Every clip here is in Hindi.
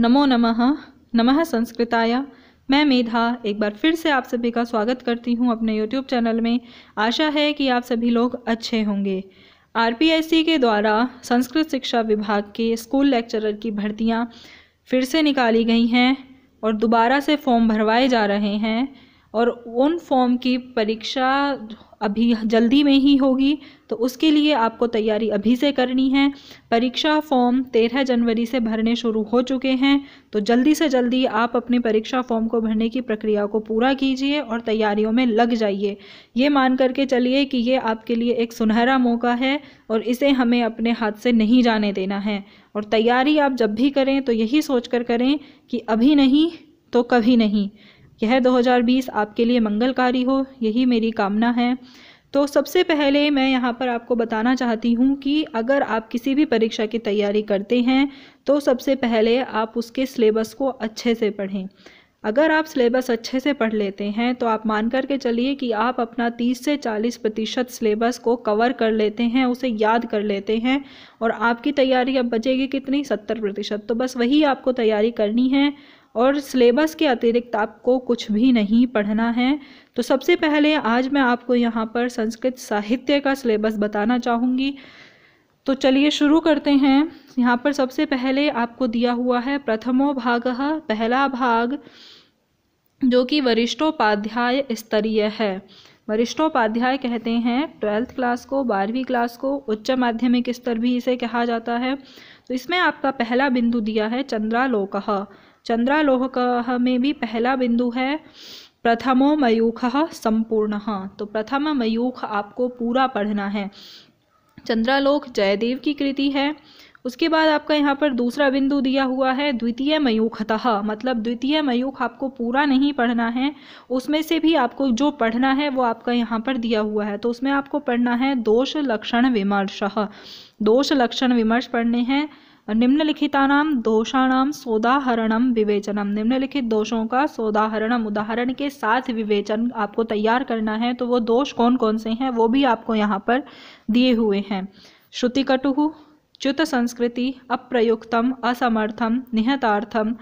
नमो नमः नमः संस्कृताया मैं मेधा एक बार फिर से आप सभी का स्वागत करती हूँ अपने YouTube चैनल में आशा है कि आप सभी लोग अच्छे होंगे आर के द्वारा संस्कृत शिक्षा विभाग के स्कूल लेक्चरर की भर्तियाँ फिर से निकाली गई हैं और दोबारा से फॉर्म भरवाए जा रहे हैं और उन फॉर्म की परीक्षा अभी जल्दी में ही होगी तो उसके लिए आपको तैयारी अभी से करनी है परीक्षा फॉर्म तेरह जनवरी से भरने शुरू हो चुके हैं तो जल्दी से जल्दी आप अपने परीक्षा फॉर्म को भरने की प्रक्रिया को पूरा कीजिए और तैयारियों में लग जाइए ये मान करके चलिए कि ये आपके लिए एक सुनहरा मौका है और इसे हमें अपने हाथ से नहीं जाने देना है और तैयारी आप जब भी करें तो यही सोच कर करें कि अभी नहीं तो कभी नहीं यह 2020 आपके लिए मंगलकारी हो यही मेरी कामना है तो सबसे पहले मैं यहाँ पर आपको बताना चाहती हूँ कि अगर आप किसी भी परीक्षा की तैयारी करते हैं तो सबसे पहले आप उसके सिलेबस को अच्छे से पढ़ें अगर आप सिलेबस अच्छे से पढ़ लेते हैं तो आप मान कर के चलिए कि आप अपना 30 से 40 प्रतिशत सिलेबस को कवर कर लेते हैं उसे याद कर लेते हैं और आपकी तैयारी अब बचेगी कितनी 70 प्रतिशत तो बस वही आपको तैयारी करनी है और सिलेबस के अतिरिक्त आपको कुछ भी नहीं पढ़ना है तो सबसे पहले आज मैं आपको यहाँ पर संस्कृत साहित्य का सिलेबस बताना चाहूँगी तो चलिए शुरू करते हैं यहाँ पर सबसे पहले आपको दिया हुआ है प्रथमो भाग पहला भाग जो कि वरिष्ठोपाध्याय स्तरीय है वरिष्ठोपाध्याय कहते हैं ट्वेल्थ क्लास को बारहवीं क्लास को उच्च माध्यमिक स्तर भी इसे कहा जाता है तो इसमें आपका पहला बिंदु दिया है चंद्रालोक चंद्रालोह का में भी पहला बिंदु है प्रथमो मयूख संपूर्ण तो प्रथम मयूख आपको पूरा पढ़ना है चंद्रालोक जयदेव की कृति है उसके बाद आपका यहाँ पर दूसरा बिंदु दिया हुआ है द्वितीय मयूखतः मतलब द्वितीय मयूख आपको पूरा नहीं पढ़ना है उसमें से भी आपको जो पढ़ना है वो आपका यहाँ पर दिया हुआ है तो उसमें आपको पढ़ना है दोष लक्षण विमर्श दोष लक्षण विमर्श पढ़ने हैं निम्नलिखितानाम दोषाणाम सोदाहरणम विवेचनम निम्नलिखित दोषों का सोदाहरणम उदाहरण के साथ विवेचन आपको तैयार करना है तो वो दोष कौन कौन से हैं वो भी आपको यहाँ पर दिए हुए हैं श्रुतिकटु च्युत संस्कृति अप्रयुक्तम असमर्थम निहतार्थम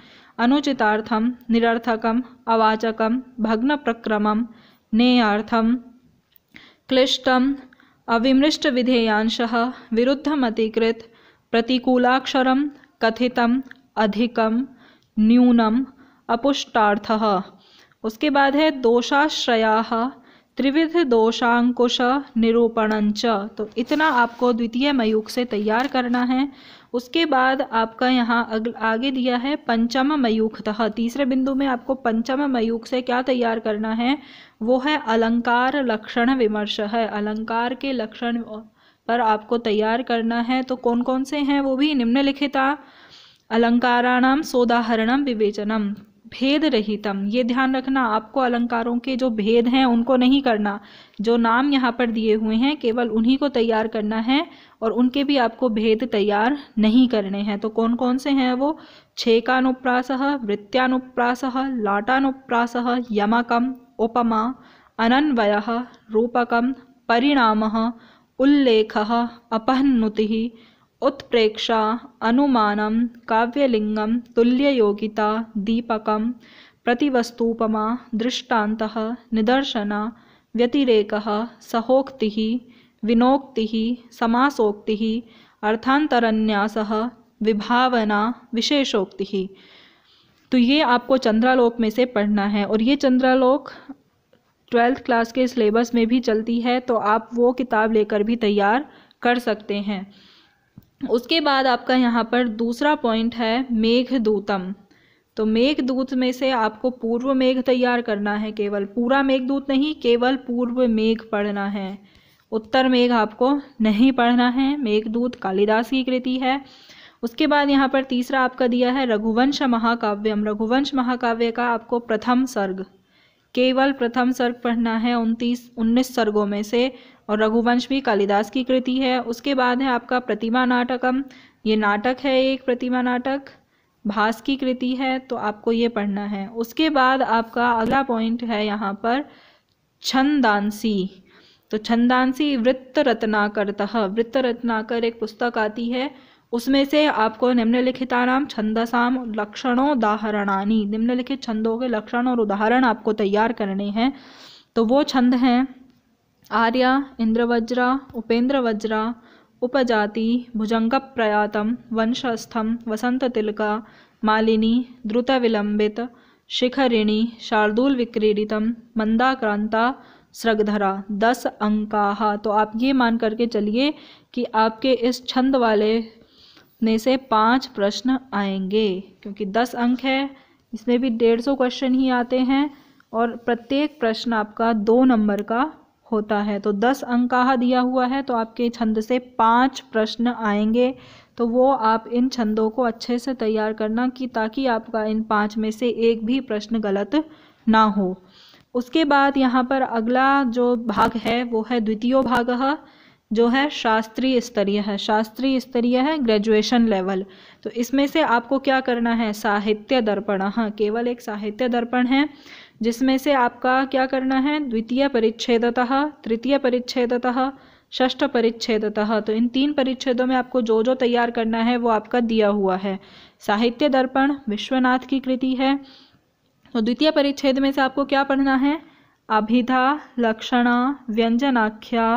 अनुचितार्थम निरर्थकम अवाचकम भग्न प्रक्रमम नेयार्थम क्लिष्टम अविमृष्ट विधेयांश विरुद्धमतिकृत अतिकृत प्रतिकूलाक्षरम कथितम अधिकम न्यूनम अपुष्टार्थ उसके बाद है दोषाश्रया त्रिविध दोषांकुश निरूपणंच तो इतना आपको द्वितीय मयूख से तैयार करना है उसके बाद आपका यहाँ आगे दिया है पंचम मयूखतः तीसरे बिंदु में आपको पंचम मयूख से क्या तैयार करना है वो है अलंकार लक्षण विमर्श है अलंकार के लक्षण पर आपको तैयार करना है तो कौन कौन से हैं वो भी निम्नलिखिता अलंकाराणाम सोदाहरणम विवेचनम भेद रहितम ये ध्यान रखना आपको अलंकारों के जो भेद हैं उनको नहीं करना जो नाम यहाँ पर दिए हुए हैं केवल उन्हीं को तैयार करना है और उनके भी आपको भेद तैयार नहीं करने हैं तो कौन कौन से हैं वो छेकानुप्रास वृत्यानुप्रास लाटानुप्रास यमकम उपमा अनन्वय रूपकम परिणाम उल्लेख अपहन्नुतिः उत्प्रेक्षा अनुमान काव्यलिंगम तुल्ययोगिता दीपक प्रतिवस्तूपमा दृष्टान्तः निदर्शन व्यतिरेक सहोक्ति विनोक्ति समासोक्तिः अर्थांतरन्यास विभावना विशेषोक्ति तो ये आपको चंद्रालोक में से पढ़ना है और ये चंद्रालोक ट्वेल्थ क्लास के सिलेबस में भी चलती है तो आप वो किताब लेकर भी तैयार कर सकते हैं उसके बाद आपका यहाँ पर दूसरा पॉइंट है मेघदूतम तो मेघदूत में से आपको पूर्व मेघ तैयार करना है केवल पूरा मेघदूत नहीं केवल पूर्व मेघ पढ़ना है उत्तर मेघ आपको नहीं पढ़ना है मेघदूत कालिदास की कृति है उसके बाद यहाँ पर तीसरा आपका दिया है रघुवंश महाकाव्यम रघुवंश महाकाव्य का आपको प्रथम सर्ग केवल प्रथम सर्ग पढ़ना है उनतीस उन्नीस सर्गों में से और रघुवंश भी कालिदास की कृति है उसके बाद है आपका प्रतिमा नाटकम ये नाटक है एक प्रतिमा नाटक भास की कृति है तो आपको ये पढ़ना है उसके बाद आपका अगला पॉइंट है यहाँ पर छंदांसी तो छंदांसी वृत्त रत्नाकर वृत्त रत्नाकर एक पुस्तक आती है उसमें से आपको निम्नलिखितानाम छंदसाम उदाहरणानी निम्नलिखित छंदों के लक्षण और उदाहरण आपको तैयार करने हैं तो वो छंद हैं आर्या इंद्रवज्रा उपेंद्र वज्रा उपजाति भुजंग प्रयातम वंशस्थम वसंत तिलका मालिनी द्रुत विलंबित शिखरिणी शार्दूल विक्रीडितम मंदाक्रांता स्रगधरा दस अंकाहा तो आप ये मान करके चलिए कि आपके इस छंद वाले में से पाँच प्रश्न आएंगे क्योंकि दस अंक है इसमें भी डेढ़ सौ क्वेश्चन ही आते हैं और प्रत्येक प्रश्न आपका दो नंबर का होता है तो दस अंक का दिया हुआ है तो आपके छंद से पाँच प्रश्न आएंगे तो वो आप इन छंदों को अच्छे से तैयार करना कि ताकि आपका इन पाँच में से एक भी प्रश्न गलत ना हो उसके बाद यहाँ पर अगला जो भाग है वो है द्वितीय भाग जो है शास्त्रीय स्तरीय है शास्त्रीय स्तरीय है ग्रेजुएशन लेवल तो इसमें से आपको क्या करना है साहित्य दर्पण हाँ केवल एक साहित्य दर्पण है जिसमें से आपका क्या करना है द्वितीय परिच्छेदतः तृतीय परिच्छेदतः षष्ठ परिच्छेदतः तो इन तीन परिच्छेदों में आपको जो जो तैयार करना है वो आपका दिया हुआ है साहित्य दर्पण विश्वनाथ की कृति है तो द्वितीय परिच्छेद में से आपको क्या पढ़ना है अभिधा लक्षणा व्यंजनाख्या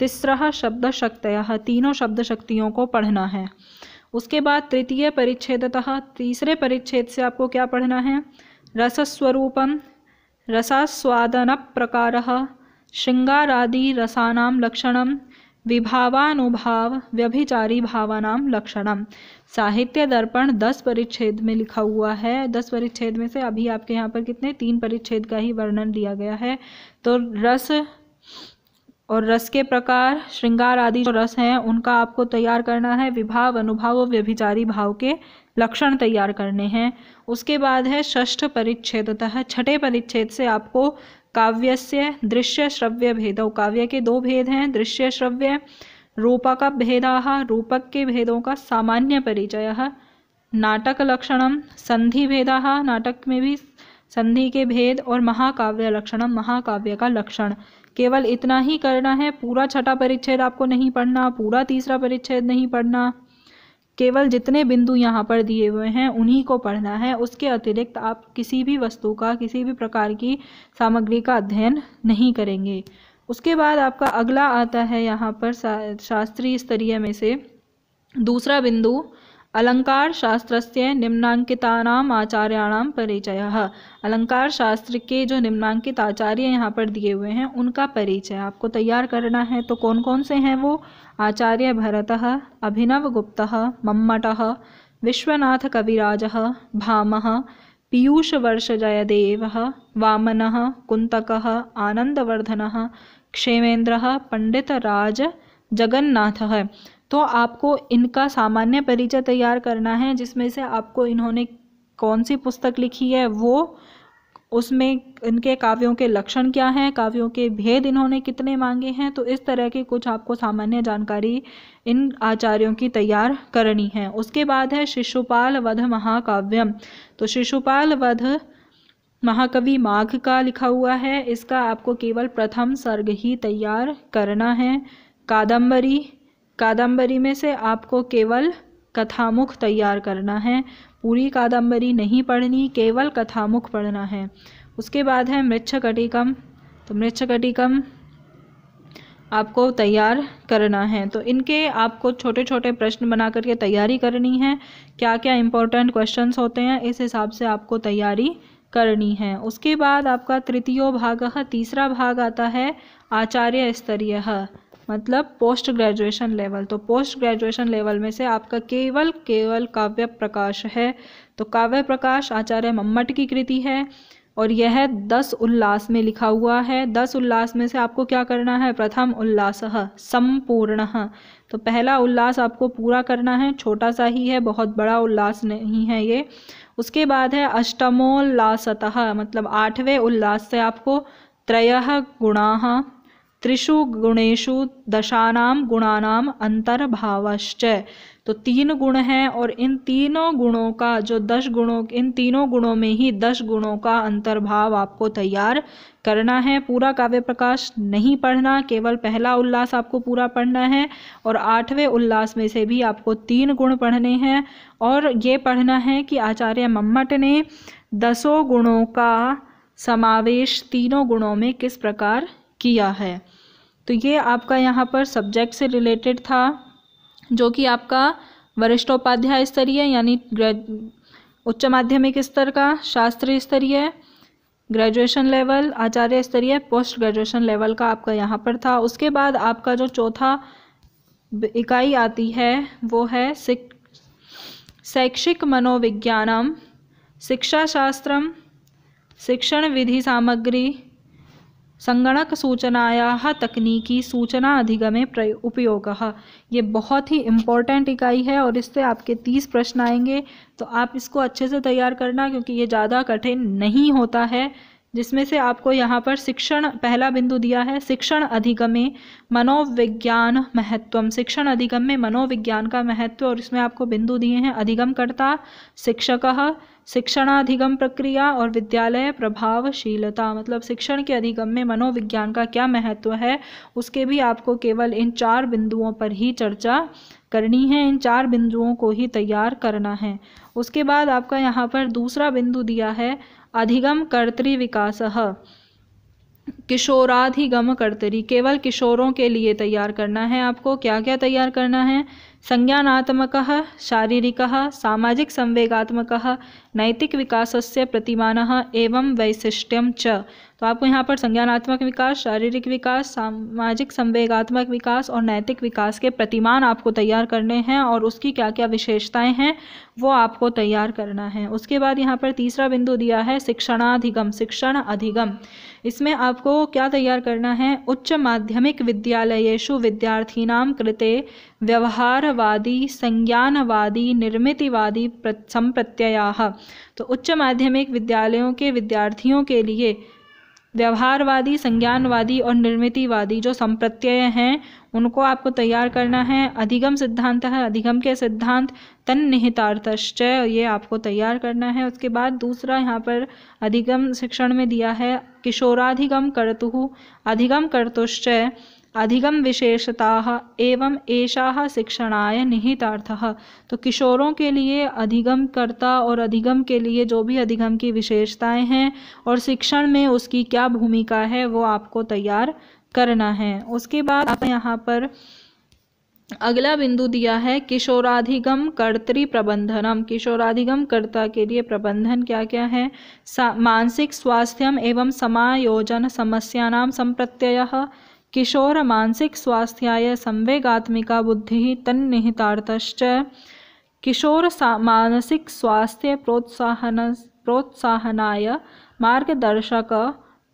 तीसरा शब्द शक्तया तीनों शब्द शक्तियों को पढ़ना है उसके बाद तृतीय परिच्छेदतः तीसरे परिच्छेद से आपको क्या पढ़ना है रसस्वरूपम रसास्वादन प्रकार श्रृंगारादि रसानाम लक्षणम विभावानुभाव व्यभिचारी भावानाम लक्षणम साहित्य दर्पण दस परिच्छेद में लिखा हुआ है दस परिच्छेद में से अभी आपके यहाँ पर कितने तीन परिच्छेद का ही वर्णन दिया गया है तो रस और रस के प्रकार श्रृंगार आदि जो रस हैं उनका आपको तैयार करना है विभाव अनुभाव और व्यभिचारी भाव के लक्षण तैयार करने हैं उसके बाद है षष्ठ परिच्छेदतः छठे परिच्छेद से आपको काव्य से दृश्य श्रव्य भेदों काव्य के दो भेद हैं दृश्य श्रव्य रूपक भेदा रूपक के भेदों का सामान्य परिचय नाटक लक्षणम संधि भेदा नाटक में भी संधि के भेद और महाकाव्य लक्षणम महाकाव्य का लक्षण केवल इतना ही करना है पूरा छठा परिच्छेद आपको नहीं पढ़ना पूरा तीसरा परिच्छेद नहीं पढ़ना केवल जितने बिंदु यहाँ पर दिए हुए हैं उन्हीं को पढ़ना है उसके अतिरिक्त आप किसी भी वस्तु का किसी भी प्रकार की सामग्री का अध्ययन नहीं करेंगे उसके बाद आपका अगला आता है यहाँ पर शास्त्रीय स्तरीय में से दूसरा बिंदु अलंकार शास्त्र से निम्नाङ्कितानाम् आचार्याणाम परिचय अलंकार शास्त्र के जो निम्नांकित आचार्य यहाँ पर दिए हुए हैं उनका परिचय आपको तैयार करना है तो कौन कौन से हैं वो आचार्य भरत अभिनव गुप्त मम्मट विश्वनाथ कविराज भाम पीयूष वर्ष जयदेव वामन कुंतक आनंदवर्धन क्षेमेन्द्र राज जगन्नाथ है तो आपको इनका सामान्य परिचय तैयार करना है जिसमें से आपको इन्होंने कौन सी पुस्तक लिखी है वो उसमें इनके काव्यों के लक्षण क्या हैं काव्यों के भेद इन्होंने कितने मांगे हैं तो इस तरह के कुछ आपको सामान्य जानकारी इन आचार्यों की तैयार करनी है उसके बाद है शिशुपाल वध महाकाव्यम तो शिशुपाल वध महाकवि माघ का लिखा हुआ है इसका आपको केवल प्रथम सर्ग ही तैयार करना है कादम्बरी कादम्बरी में से आपको केवल कथामुख तैयार करना है पूरी कादम्बरी नहीं पढ़नी केवल कथामुख पढ़ना है उसके बाद है मृक्षकटिकम तो मृक्षकटिकम आपको तैयार करना है तो इनके आपको छोटे छोटे प्रश्न बना करके तैयारी करनी है क्या क्या इंपॉर्टेंट क्वेश्चंस होते हैं इस हिसाब से आपको तैयारी करनी है उसके बाद आपका तृतीय भाग तीसरा भाग आता है आचार्य स्तरीय मतलब पोस्ट ग्रेजुएशन लेवल तो पोस्ट ग्रेजुएशन लेवल में से आपका केवल केवल काव्य प्रकाश है तो काव्य प्रकाश आचार्य मम्मट की कृति है और यह दस उल्लास में लिखा हुआ है दस उल्लास में से आपको क्या करना है प्रथम उल्लास संपूर्ण तो पहला उल्लास आपको पूरा करना है छोटा सा ही है बहुत बड़ा उल्लास नहीं है ये उसके बाद है अष्टमोल्लासतः मतलब आठवें उल्लास से आपको त्रय गुणा त्रिषु गुणेशु दशानाम गुणानाम अंतर्भावश्च तो तीन गुण हैं और इन तीनों गुणों का जो दस गुणों इन तीनों गुणों में ही दस गुणों का अंतर्भाव आपको तैयार करना है पूरा काव्य प्रकाश नहीं पढ़ना केवल पहला उल्लास आपको पूरा पढ़ना है और आठवें उल्लास में से भी आपको तीन गुण पढ़ने हैं और ये पढ़ना है कि आचार्य मम्मट ने दसों गुणों का समावेश तीनों गुणों में किस प्रकार किया है तो ये आपका यहाँ पर सब्जेक्ट से रिलेटेड था जो कि आपका वरिष्ठोपाध्याय स्तरीय यानी उच्च माध्यमिक स्तर का शास्त्रीय स्तरीय ग्रेजुएशन लेवल आचार्य स्तरीय पोस्ट ग्रेजुएशन लेवल का आपका यहाँ पर था उसके बाद आपका जो चौथा इकाई आती है वो है शैक्षिक मनोविज्ञानम शिक्षा शास्त्रम शिक्षण विधि सामग्री संगणक सूचनाया तकनीकी सूचना अधिगमे प्रय उपयोग ये बहुत ही इम्पोर्टेंट इकाई है और इससे आपके तीस प्रश्न आएंगे तो आप इसको अच्छे से तैयार करना क्योंकि ये ज़्यादा कठिन नहीं होता है जिसमें से आपको यहाँ पर शिक्षण पहला बिंदु दिया है शिक्षण अधिगमे मनोविज्ञान महत्वम शिक्षण अधिगम में मनोविज्ञान का महत्व और इसमें आपको बिंदु दिए हैं अधिगमकर्ता शिक्षक शिक्षणाधिगम प्रक्रिया और विद्यालय प्रभावशीलता मतलब शिक्षण के अधिगम में मनोविज्ञान का क्या महत्व है उसके भी आपको केवल इन चार बिंदुओं पर ही चर्चा करनी है इन चार बिंदुओं को ही तैयार करना है उसके बाद आपका यहाँ पर दूसरा बिंदु दिया है अधिगम कर्तृ विकास किशोराधिगम कर्तरी केवल किशोरों के लिए तैयार करना है आपको क्या क्या तैयार करना है संज्ञानात्मक शारीरिक सामाजिक संवेगात्मक नैतिक विकास से प्रतिमान एवं वैशिष्ट्यम च तो आपको यहाँ पर संज्ञानात्मक विकास शारीरिक विकास सामाजिक संवेगात्मक विकास और नैतिक विकास के प्रतिमान आपको तैयार करने हैं और उसकी क्या क्या विशेषताएं हैं वो आपको तैयार करना है उसके बाद यहाँ पर तीसरा बिंदु दिया है शिक्षणाधिगम शिक्षण अधिगम इसमें आपको क्या तैयार करना है उच्च माध्यमिक विद्यालयेषु विद्यार्थीना कृते व्यवहारवादी संज्ञानवादी निर्मितिवादी संप्रत्यया तो उच्च माध्यमिक विद्यालयों के विद्यार्थियों के लिए व्यवहारवादी संज्ञानवादी और निर्मितिवादी जो संप्रत्यय हैं उनको आपको तैयार करना है अधिगम सिद्धांत है अधिगम के सिद्धांत तन निहितार्थश्च ये आपको तैयार करना है उसके बाद दूसरा यहाँ पर अधिगम शिक्षण में दिया है किशोराधिगम कर्तु अधिगम कर्तुश्च अधिगम विशेषता एवं ऐसा शिक्षणाय निहितार्थ तो किशोरों के लिए अधिगम कर्ता और अधिगम के लिए जो भी अधिगम की विशेषताएं हैं और शिक्षण में उसकी क्या भूमिका है वो आपको तैयार करना है उसके बाद आप यहाँ पर अगला बिंदु दिया है किशोराधिगम कर्तरी प्रबंधनम किशोराधिगम कर्ता के लिए प्रबंधन क्या क्या है मानसिक स्वास्थ्यम एवं समायोजन समस्यानाम संप्रत्यय किशोर मानसिक स्वास्थ्याय संवेगात्मिका बुद्धि तन्निहितार्थश्च किशोर मानसिक स्वास्थ्य प्रोत्साहन प्रोत्साहनाय मार्गदर्शक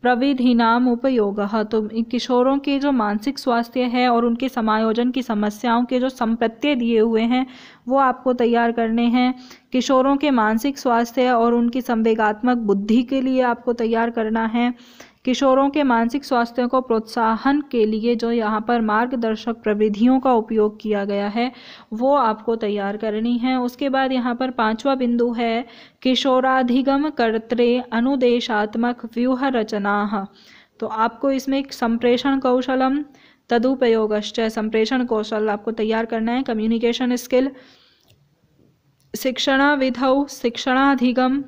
प्रविधिनाम उपयोग तो किशोरों के जो मानसिक स्वास्थ्य है और उनके समायोजन की समस्याओं के जो संप्रत्यय दिए हुए हैं वो आपको तैयार करने हैं किशोरों के मानसिक स्वास्थ्य और उनकी संवेगात्मक बुद्धि के लिए आपको तैयार करना है किशोरों के मानसिक स्वास्थ्य को प्रोत्साहन के लिए जो यहाँ पर मार्गदर्शक प्रविधियों का उपयोग किया गया है वो आपको तैयार करनी है उसके बाद यहाँ पर पांचवा बिंदु है किशोराधिगम कर्तरे अनुदेशात्मक व्यूह रचना तो आपको इसमें संप्रेषण कौशलम तदुपयोग संप्रेषण कौशल आपको तैयार करना है कम्युनिकेशन स्किल शिक्षणा विधौ शिक्षणाधिगम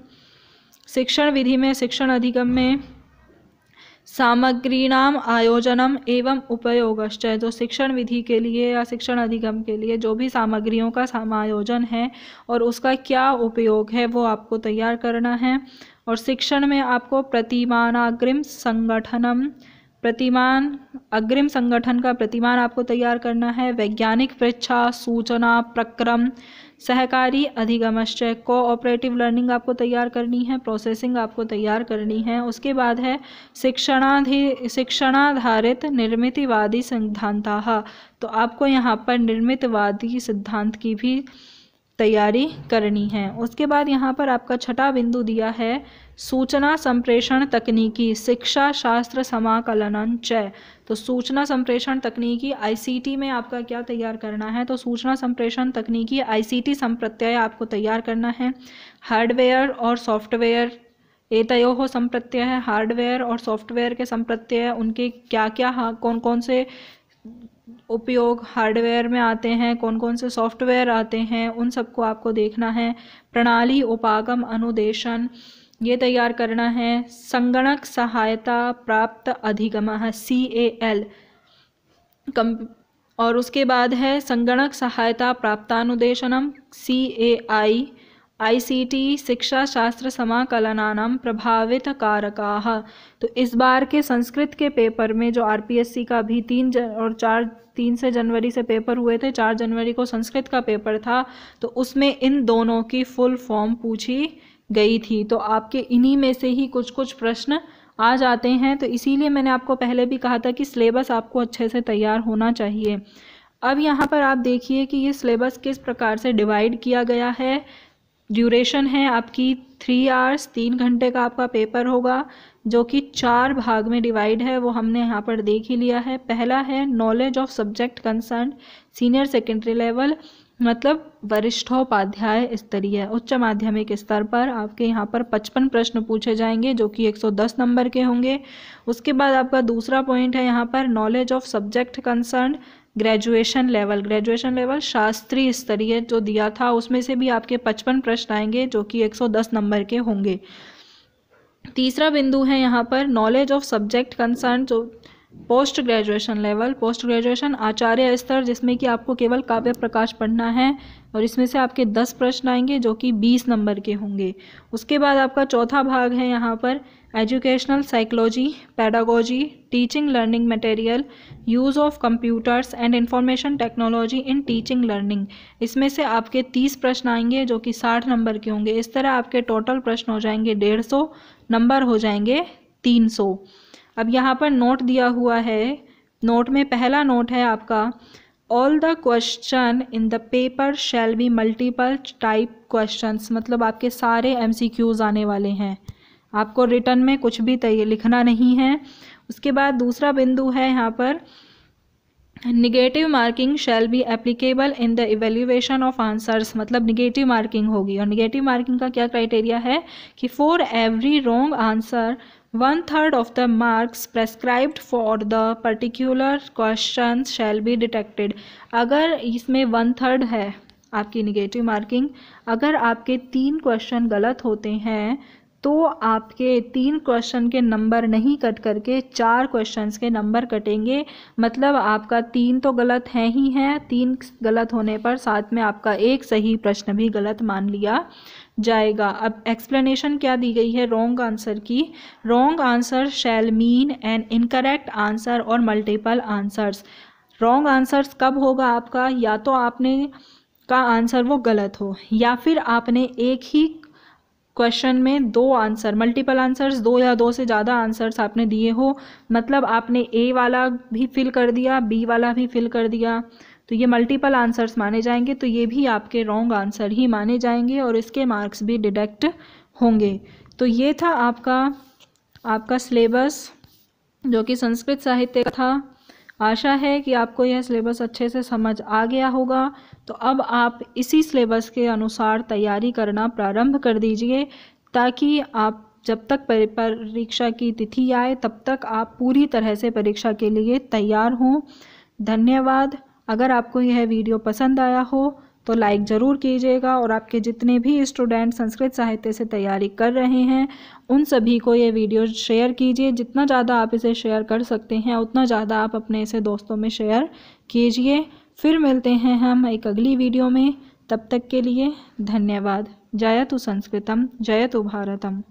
शिक्षण विधि में शिक्षण अधिगम में सामग्रीणाम आयोजनम एवं उपयोग तो शिक्षण विधि के लिए या शिक्षण अधिगम के लिए जो भी सामग्रियों का समायोजन है और उसका क्या उपयोग है वो आपको तैयार करना है और शिक्षण में आपको प्रतिमानाग्रिम संगठनम प्रतिमान अग्रिम संगठन का प्रतिमान आपको तैयार करना है वैज्ञानिक परीक्षा सूचना प्रक्रम सहकारी को कोऑपरेटिव लर्निंग आपको तैयार करनी है प्रोसेसिंग आपको तैयार करनी है उसके बाद है शिक्षणाधि शिक्षणाधारित निर्मितवादी सिद्धांता तो आपको यहाँ पर निर्मितवादी सिद्धांत की भी तैयारी करनी है उसके बाद यहाँ पर आपका छठा बिंदु दिया है सूचना संप्रेषण तकनीकी शिक्षा शास्त्र समाकलन चय तो सूचना संप्रेषण तकनीकी आईसीटी में आपका क्या तैयार करना है तो सूचना संप्रेषण तकनीकी आईसीटी संप्रत्यय आपको तैयार करना है हार्डवेयर और सॉफ्टवेयर हो संप्रत्यय है हार्डवेयर और सॉफ्टवेयर के संप्रत्यय उनके क्या क्या हाँ, कौन कौन से उपयोग हार्डवेयर में आते हैं कौन कौन से सॉफ्टवेयर आते हैं उन सबको आपको देखना है प्रणाली उपागम अनुदेशन ये तैयार करना है संगणक सहायता प्राप्त अधिगम है सी ए एल कम और उसके बाद है संगणक सहायता प्राप्तानुदेशनम सी ए आई आई सी टी शिक्षा शास्त्र समाकलनानाम प्रभावित कारका तो इस बार के संस्कृत के पेपर में जो आरपीएससी का भी तीन जन और चार तीन से जनवरी से पेपर हुए थे चार जनवरी को संस्कृत का पेपर था तो उसमें इन दोनों की फुल फॉर्म पूछी गई थी तो आपके इन्हीं में से ही कुछ कुछ प्रश्न आ जाते हैं तो इसीलिए मैंने आपको पहले भी कहा था कि सिलेबस आपको अच्छे से तैयार होना चाहिए अब यहाँ पर आप देखिए कि ये सिलेबस किस प्रकार से डिवाइड किया गया है ड्यूरेशन है आपकी थ्री आवर्स तीन घंटे का आपका पेपर होगा जो कि चार भाग में डिवाइड है वो हमने यहाँ पर देख ही लिया है पहला है knowledge of subject concern senior secondary level मतलब वरिष्ठोपाध्याय स्तरीय उच्च माध्यमिक स्तर पर आपके यहाँ पर पचपन प्रश्न पूछे जाएंगे जो कि 110 नंबर के होंगे उसके बाद आपका दूसरा पॉइंट है यहाँ पर knowledge of subject concern graduation level graduation level शास्त्रीय स्तरीय जो दिया था उसमें से भी आपके पचपन प्रश्न आएंगे जो कि 110 नंबर के होंगे तीसरा बिंदु है यहाँ पर नॉलेज ऑफ सब्जेक्ट कंसर्न जो post graduation level post graduation आचार्य स्तर जिसमें कि आपको केवल काव्य प्रकाश पढ़ना है और इसमें से आपके दस प्रश्न आएंगे जो कि बीस नंबर के होंगे उसके बाद आपका चौथा भाग है यहाँ पर educational psychology pedagogy teaching learning material use of computers and information technology in teaching learning इसमें से आपके तीस प्रश्न आएंगे जो कि साठ नंबर के होंगे इस तरह आपके टोटल प्रश्न हो जाएंगे डेढ़ सौ नंबर हो जाएंगे तीन सौ अब यहाँ पर नोट दिया हुआ है नोट में पहला नोट है आपका all the question in the paper shall be multiple type question मतलब आपके सारे क्यूज आने वाले हैं आपको रिटर्न में कुछ भी लिखना नहीं है उसके बाद दूसरा बिंदु है यहाँ पर negative marking shall be applicable in the evaluation of answers मतलब निगेटिव मार्किंग होगी और निगेटिव मार्किंग का क्या क्राइटेरिया है कि for every wrong answer One third of the marks prescribed for the particular question shall be detected. अगर इसमें वन थर्ड है आपकी निगेटिव मार्किंग अगर आपके तीन क्वेश्चन गलत होते हैं तो आपके तीन क्वेश्चन के नंबर नहीं कट करके चार क्वेश्चंस के नंबर कटेंगे मतलब आपका तीन तो गलत है ही है तीन गलत होने पर साथ में आपका एक सही प्रश्न भी गलत मान लिया जाएगा अब एक्सप्लेनेशन क्या दी गई है रॉन्ग आंसर की wrong answer shall mean an incorrect answer और मल्टीपल आंसर्स रॉन्ग आंसर्स कब होगा आपका या तो आपने का आंसर वो गलत हो या फिर आपने एक ही क्वेश्चन में दो आंसर मल्टीपल आंसर्स दो या दो से ज़्यादा आंसर्स आपने दिए हो मतलब आपने ए वाला भी फिल कर दिया बी वाला भी फिल कर दिया तो ये मल्टीपल आंसर्स माने जाएंगे तो ये भी आपके रॉन्ग आंसर ही माने जाएंगे और इसके मार्क्स भी डिडक्ट होंगे तो ये था आपका आपका सिलेबस जो कि संस्कृत साहित्य का था आशा है कि आपको यह सिलेबस अच्छे से समझ आ गया होगा तो अब आप इसी सिलेबस के अनुसार तैयारी करना प्रारंभ कर दीजिए ताकि आप जब तक परीक्षा की तिथि आए तब तक आप पूरी तरह से परीक्षा के लिए तैयार हों धन्यवाद अगर आपको यह वीडियो पसंद आया हो तो लाइक ज़रूर कीजिएगा और आपके जितने भी स्टूडेंट संस्कृत साहित्य से तैयारी कर रहे हैं उन सभी को ये वीडियो शेयर कीजिए जितना ज़्यादा आप इसे शेयर कर सकते हैं उतना ज़्यादा आप अपने इसे दोस्तों में शेयर कीजिए फिर मिलते हैं हम एक अगली वीडियो में तब तक के लिए धन्यवाद जयतु संस्कृतम जयतु भारतम